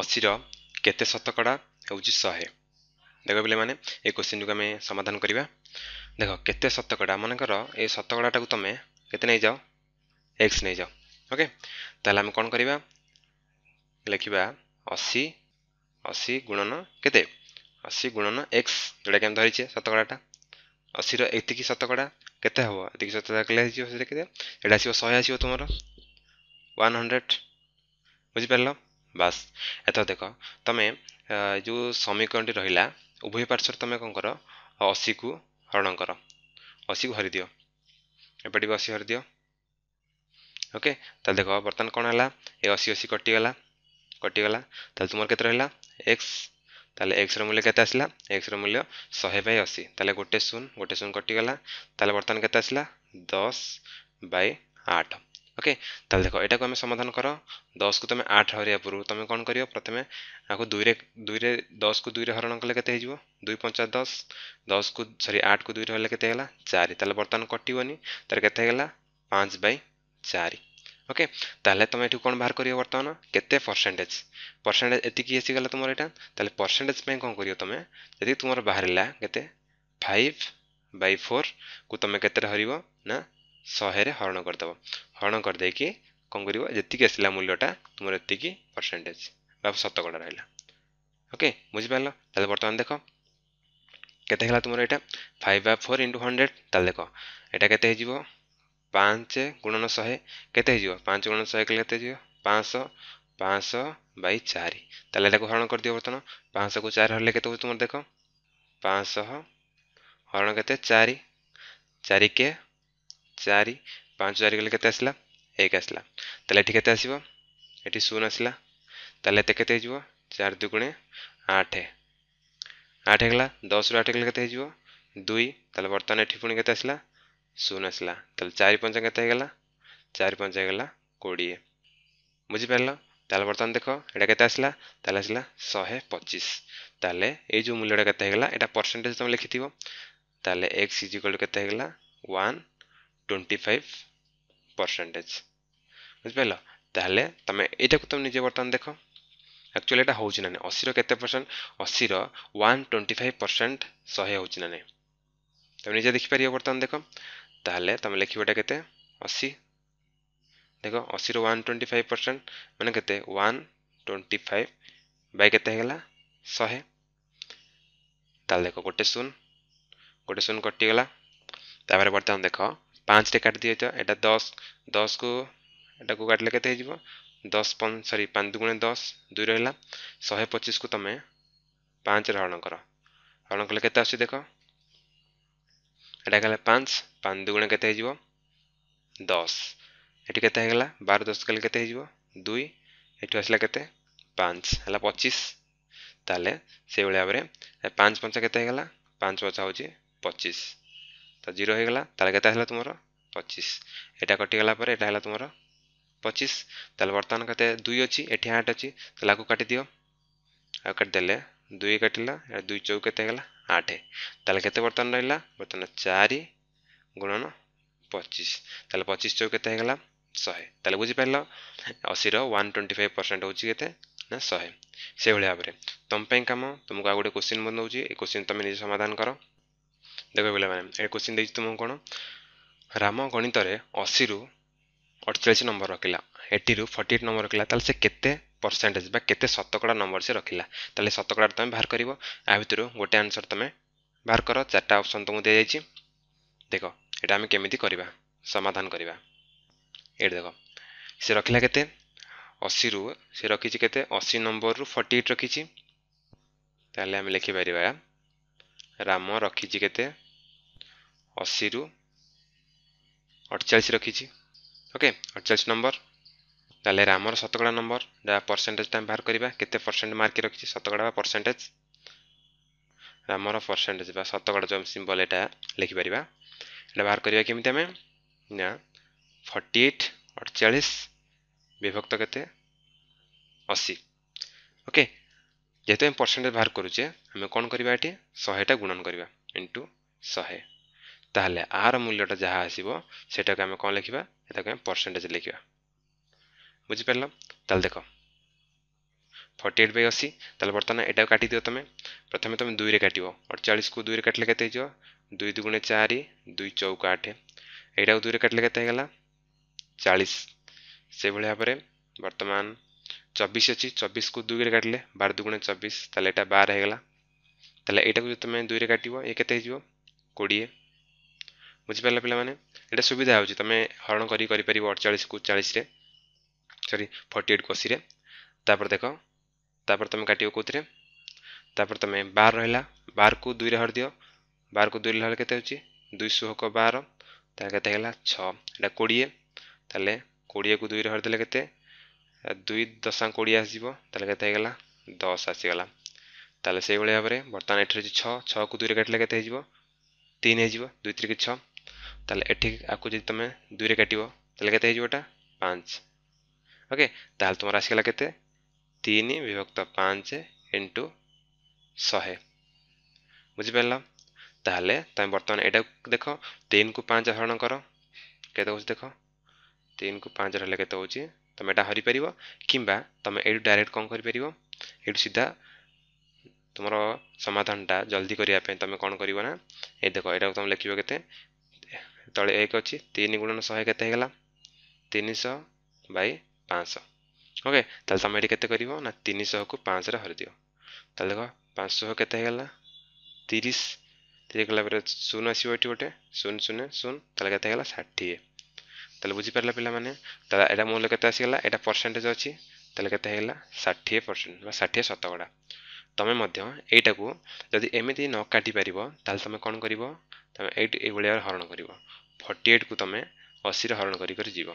ଅଶୀର କେତେ ଶତକଡ଼ା ହେଉଛି ଶହେ ଦେଖ ପିଲାମାନେ ଏ କୋଶ୍ଚିନ୍କୁ ଆମେ ସମାଧାନ କରିବା ଦେଖ କେତେ ଶତକଡ଼ା ମନେକର ଏ ଶତକଡ଼ାଟାକୁ ତୁମେ କେତେ ନେଇଯାଅ ଏକ୍ସ ନେଇଯାଅ ଓକେ ତାହେଲେ ଆମେ କ'ଣ କରିବା ଲେଖିବା ଅଶୀ ଅଶୀ ଗୁଣନ କେତେ ଅଶୀ ଗୁଣନ ଏକ୍ସ ଯେଉଁଟାକି ଆମେ ଧରିଛେ ଶତକଡ଼ାଟା ଅଶୀର ଏତିକି ଶତକଡ଼ା କେତେ ହେବ ଏତିକି ଶତକଡ଼ା କଲେ ଆସିବ ସେଇଟା କେତେ ଏଇଟା ଆସିବ ଶହେ ଆସିବ ତୁମର ୱାନ୍ ହଣ୍ଡ୍ରେଡ଼ ବୁଝିପାରିଲ ବାସ୍ ଏଥର ଦେଖ ତୁମେ ଯେଉଁ ସମୀକରଣଟି ରହିଲା ଉଭୟ ପାର୍ଶ୍ୱରେ ତୁମେ କ'ଣ କର ଅଶୀକୁ ହରଣ କର ଅଶୀକୁ ହରିଦିଅ ଏପଟେ ବି ଅଶୀ ହରିଦିଅ ଓକେ ତାହେଲେ ଦେଖ ବର୍ତ୍ତମାନ କ'ଣ ହେଲା ଏ ଅଶୀ ଅଶୀ କଟିଗଲା କଟିଗଲା ତାହେଲେ ତୁମର କେତେ ରହିଲା ଏକ୍ସ তাহলে এক্সর মূল্য কেতে আসলা এক্সর মূল্য শহে বাই অশী তাহলে গোটে শূন্য গোটে শূন্য কটিগলা তাহলে বর্তমান কেতে আসলা দশ বাই আট ওকে তাহলে দেখো এটাকে আমি সমাধান কর দশকু তুমি আঠ হরিয়া পূর্ব তুমি কোণ কর প্রথমে আকু দুইরে দুইরে দশকু দুইরে হরণ কলে কেতে হয়ে দুই পঞ্চা দশ দশকু সরি আঠকু দুইরে হলে কেতে হল চারি তাহলে বর্তমান কটিবনি তার কেতে হল পাঁচ বাই চারি ওকে তাহলে তুমি এটি কোণ বাহার করিও বর্তমান কেতে পরসেন্টেজ পরসেন্টেজ এতিকি আসিগলা তোমার এটা তাহলে পরসেন্টেজ পাই কোণ করিও তুমি যদি তোমার বাহারা কেতে ফাইভ বাই ফোর কু তুমি কেতে হরিব না ଶହେରେ ହରଣ କରିଦେବ ହରଣ କରିଦେଇକି କ'ଣ କରିବ ଯେତିକି ଆସିଲା ମୂଲ୍ୟଟା ତୁମର ଏତିକି ପରସେଣ୍ଟେଜ୍ ବା ଶତକଡ଼ା ରହିଲା ଓକେ ବୁଝିପାରିଲ ତାହେଲେ ବର୍ତ୍ତମାନ ଦେଖ କେତେ ହେଲା ତୁମର ଏଇଟା ଫାଇଭ ବା ଫୋର୍ ଇଣ୍ଟୁ ହଣ୍ଡ୍ରେଡ଼ ତାହେଲେ ଦେଖ ଏଇଟା କେତେ ହେଇଯିବ ପାଞ୍ଚ ଗୁଣନ ଶହେ କେତେ ହେଇଯିବ ପାଞ୍ଚ ଗୁଣନ ଶହେ କିଲେ କେତେ ହେଇଯିବ ପାଞ୍ଚଶହ ପାଞ୍ଚଶହ ବାଇ ଚାରି ତାହେଲେ ଏଇଟାକୁ ହରଣ କରିଦିଅ ବର୍ତ୍ତମାନ ପାଞ୍ଚଶହକୁ ଚାରି ହରିଲେ କେତେ ହେଉଛି ତୁମର ଦେଖ ପାଞ୍ଚଶହ ହରଣ କେତେ ଚାରି ଚାରି चार पाँच चार गले के एक आसला तेल ये आसव ये शून आसला तेल एत के चार दुगुणे आठ आठ गला दस रु आठ गले के दुई तेल बर्तमान ये पुणी केसला शून आसला तेल चार पंचा के चार पंचा गला कोड़े बुझिपार बर्तमान देख ये आसला तेल आसला शहे पचीस तेल ये जो मूल्यटा के परसेंटेज तुम लिखि थोड़ा एक्स इज्कल के वन ଟ୍ୱେଣ୍ଟି ଫାଇଭ୍ ପରସେଣ୍ଟେଜ୍ ବୁଝିପାରିଲ ତାହେଲେ ତୁମେ ଏଇଟାକୁ ତୁମେ ନିଜେ ବର୍ତ୍ତମାନ ଦେଖ ଆକ୍ଚୁଆଲି ଏଇଟା ହେଉଛି ନା ନାହିଁ ଅଶୀର କେତେ ପରସେଣ୍ଟ ଅଶୀର ୱାନ୍ ଟ୍ୱେଣ୍ଟି ଫାଇଭ୍ ପରସେଣ୍ଟ ଶହେ ହେଉଛି ନା ନାହିଁ ତୁମେ ନିଜେ ଦେଖିପାରିବ ବର୍ତ୍ତମାନ ଦେଖ ତାହେଲେ ତୁମେ ଲେଖିବ ଏଇଟା କେତେ ଅଶୀ ଦେଖ ଅଶୀର ୱାନ୍ ଟ୍ୱେଣ୍ଟି ଫାଇଭ୍ ପରସେଣ୍ଟ ମାନେ କେତେ ୱାନ୍ ଟ୍ୱେଣ୍ଟି ଫାଇଭ୍ ବାଇ କେତେ ହେଇଗଲା ଶହେ ତାହେଲେ ଦେଖ ଗୋଟେ ଶୂନ ଗୋଟେ ଶୂନ କଟିଗଲା ତାପରେ ବର୍ତ୍ତମାନ ଦେଖ ପାଞ୍ଚରେ କାଟି ଦିଆଯାଉ ଏଇଟା ଦଶ ଦଶକୁ ଏଟାକୁ କାଟିଲେ କେତେ ହେଇଯିବ ଦଶ ସରି ପାଞ୍ଚ ଦୁଗୁଣେ ଦଶ ଦୁଇ ରହିଲା ଶହେ ପଚିଶକୁ ତୁମେ ପାଞ୍ଚରେ ହରଣ କର ହରଣ କଲେ କେତେ ଆସୁଛି ଦେଖ ଏଇଟା ଗଲା ପାଞ୍ଚ ପାଞ୍ଚ ଦୁଗୁଣେ କେତେ ହେଇଯିବ ଦଶ ଏଠି କେତେ ହେଇଗଲା ବାର ଦଶ କଲେ କେତେ ହେଇଯିବ ଦୁଇ ଏଠୁ ଆସିଲା କେତେ ପାଞ୍ଚ ହେଲା ପଚିଶ ତାହେଲେ ସେଇଭଳି ଭାବରେ ପାଞ୍ଚ ପଞ୍ଚା କେତେ ହେଇଗଲା ପାଞ୍ଚ ପଞ୍ଚା ହେଉଛି ପଚିଶ ତ ଜିରୋ ହୋଇଗଲା ତାହେଲେ କେତେ ହେଲା ତୁମର ପଚିଶ ଏଇଟା କଟିଗଲା ପରେ ଏଇଟା ହେଲା ତୁମର ପଚିଶ ତାହେଲେ ବର୍ତ୍ତମାନ କେତେ ଦୁଇ ଅଛି ଏଠି ଆଠ ଅଛି ତାହେଲେ ଆକୁ କାଟିଦିଅ ଆଉ କାଟିଦେଲେ ଦୁଇ କାଟିଲା ଦୁଇ ଚଉ କେତେ ହେଇଗଲା ଆଠ ତାହେଲେ କେତେ ବର୍ତ୍ତମାନ ରହିଲା ବର୍ତ୍ତମାନ ଚାରି ଗୁଣନ ପଚିଶ ତାହେଲେ ପଚିଶ ଚଉ କେତେ ହେଇଗଲା ଶହେ ତାହେଲେ ବୁଝିପାରିଲ ଅଶୀର ୱାନ୍ ଟ୍ୱେଣ୍ଟି ଫାଇଭ୍ ପରସେଣ୍ଟ ହେଉଛି କେତେ ନା ଶହେ ସେଭଳି ଭାବରେ ତୁମ ପାଇଁ କାମ ତୁମକୁ ଆଉ ଗୋଟେ କୋଶ୍ଚିନ୍ ମୁଁ ନେଉଛି ଏ କୋଶ୍ଚିନ୍ ତୁମେ ନିଜେ ସମାଧାନ କର ଦେଖ ପିଲାମାନେ ଏଇଟା କୋଶ୍ଚିନ୍ ଦେଇଛି ତୁମକୁ କ'ଣ ରାମ ଗଣିତରେ ଅଶୀରୁ ଅଠଚାଳିଶ ନମ୍ବର ରଖିଲା ଏଇଟିରୁ ଫର୍ଟି ଏଇଟ୍ ନମ୍ବର ରଖିଲା ତାହେଲେ ସେ କେତେ ପରସେଣ୍ଟେଜ୍ ବା କେତେ ଶତକଡ଼ା ନମ୍ବର ସେ ରଖିଲା ତାହେଲେ ଶତକଡ଼ାରେ ତୁମେ ବାହାର କରିବ ଆ ଭିତରୁ ଗୋଟେ ଆନ୍ସର୍ ତୁମେ ବାହାର କର ଚାରିଟା ଅପସନ୍ ତୁମକୁ ଦିଆଯାଇଛି ଦେଖ ଏଇଟା ଆମେ କେମିତି କରିବା ସମାଧାନ କରିବା ଏଇଟା ଦେଖ ସେ ରଖିଲା କେତେ ଅଶୀରୁ ସେ ରଖିଛି କେତେ ଅଶୀ ନମ୍ବରରୁ ଫର୍ଟି ଏଇଟ୍ ରଖିଛି ତାହେଲେ ଆମେ ଲେଖିପାରିବା ରାମ ରଖିଛି କେତେ ଅଶୀରୁ ଅଠଚାଳିଶ ରଖିଛି ଓକେ ଅଠଚାଳିଶ ନମ୍ବର ତାହେଲେ ରାମର ଶତକଡ଼ା ନମ୍ବର ଯାହା ପରସେଣ୍ଟେଜଟା ଆମେ ବାହାର କରିବା କେତେ ପରସେଣ୍ଟ ମାର୍କ ରଖିଛି ଶତକଡ଼ା ବା ପରସେଣ୍ଟେଜ ରାମର ପରସେଣ୍ଟେଜ ବା ଶତକଡ଼ା ଯେଉଁ ସିମ୍ବଲ୍ ଏଇଟା ଲେଖିପାରିବା ଏଇଟା ବାହାର କରିବା କେମିତି ଆମେ ନା ଫର୍ଟି ଏଇଟ୍ ଅଠଚାଳିଶ ବିଭକ୍ତ କେତେ ଅଶୀ ଓକେ ଯେହେତୁ ଆମେ ପରସେଣ୍ଟେଜ୍ ବାହାର କରୁଛେ ଆମେ କ'ଣ କରିବା ଏଠି ଶହେଟା ଗୁଣନ କରିବା ଇଣ୍ଟୁ ଶହେ তাহলে আর মূল্যটা যাহা আসিবো সেটাকে আমি কোন লিখিবা এটাকে परसेंटेज লিখিবা বুঝিলা তল দেখো 48 বাই 80 তাহলে বৰ্তমান এটা কাটি দিও তুমি প্ৰথমে তুমি দুইৰে কাটিবা 48 কো দুইৰে কাটিলে ক'তে হ'জিব 2 * 2 = 4 2 * 4 = 8 এটা কো দুইৰে কাটিলে ক'তে হ'গলা 40 সেই বুলি আপৰে বৰ্তমান 24 আছে 24 কো দুইৰে কাটিলে 12 * 24 তাহলে এটা 12 হ'গলা তাহলে এটা কো তুমি দুইৰে কাটিবা এ ক'তে হ'জিব 20 बुझीपाल पाने सुविधा होमें हरण कर अड़चाश को चालीस सरी फर्टी एट को अशी तापर देख तापर तुम काट कौ तुम बार रहा बार को दुई दि बार को दुई हेल्ला दुईश हक बार तेत छा कोड़े तेल कोड़े को दुई हरीदे के दुई दशा कोड़े आसगला दस आसीगला तेल से भाव में बर्तमान ये छः को दुई काटे के हो दुई तीन छः तेल एटिक आपको जब तुम दुई में तेज तेजा पाँच ओके तुम आसगला केन विभक्त पाँच इंटु शहे बुझिपाल तेल तुम बर्तमान यटा देख तीन कु पाँच हरण कर के देख तीन कु पाँच हरले के तुम यहाँ हरी पार कि तुम यू डायरेक्ट कौन कर सीधा तुम समाधान जल्दी करने तुम कौन करना ये देख ये तुम लिखो लिखे ତଳେ ଏକ ଅଛି ତିନି ଗୁଣନ ଶହେ କେତେ ହେଇଗଲା ତିନିଶହ ବାଇ ପାଞ୍ଚଶହ ଓକେ ତାହେଲେ ତୁମେ ଏଠି କେତେ କରିବ ନା ତିନିଶହକୁ ପାଞ୍ଚରେ ହରିଦିଅ ତାହେଲେ ଦେଖ ପାଞ୍ଚଶହ କେତେ ହେଇଗଲା ତିରିଶ ତିରିଶ ଗଲା ପରେ ଶୂନ ଆସିବ ଏଠି ଗୋଟେ ଶୂନ ଶୂନ ଶୂନ ତାହେଲେ କେତେ ହେଇଗଲା ଷାଠିଏ ତାହେଲେ ବୁଝିପାରିଲା ପିଲାମାନେ ତାହେଲେ ଏଇଟା ମୂଲ୍ୟ କେତେ ଆସିଗଲା ଏଇଟା ପରସେଣ୍ଟେଜ୍ ଅଛି ତାହେଲେ କେତେ ହେଇଗଲା ଷାଠିଏ ପରସେଣ୍ଟ ବା ଷାଠିଏ ଶତକଡ଼ା તમે મધ્ય એટાકુ જોદી એમિતિ નો કાટી પરibou તાલ તમે કોન કરીબો તમે 88 એ ભળિયાર હરણ કરીબો 48 કુ તમે 80 ર હરણ કરી કરી જીબો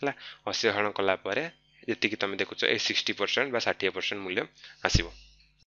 હેલા 80 હરણ કલા પરે જેતકી તમે દેખુ છો એ 60% બસ 60% મૂલ્ય આસીબો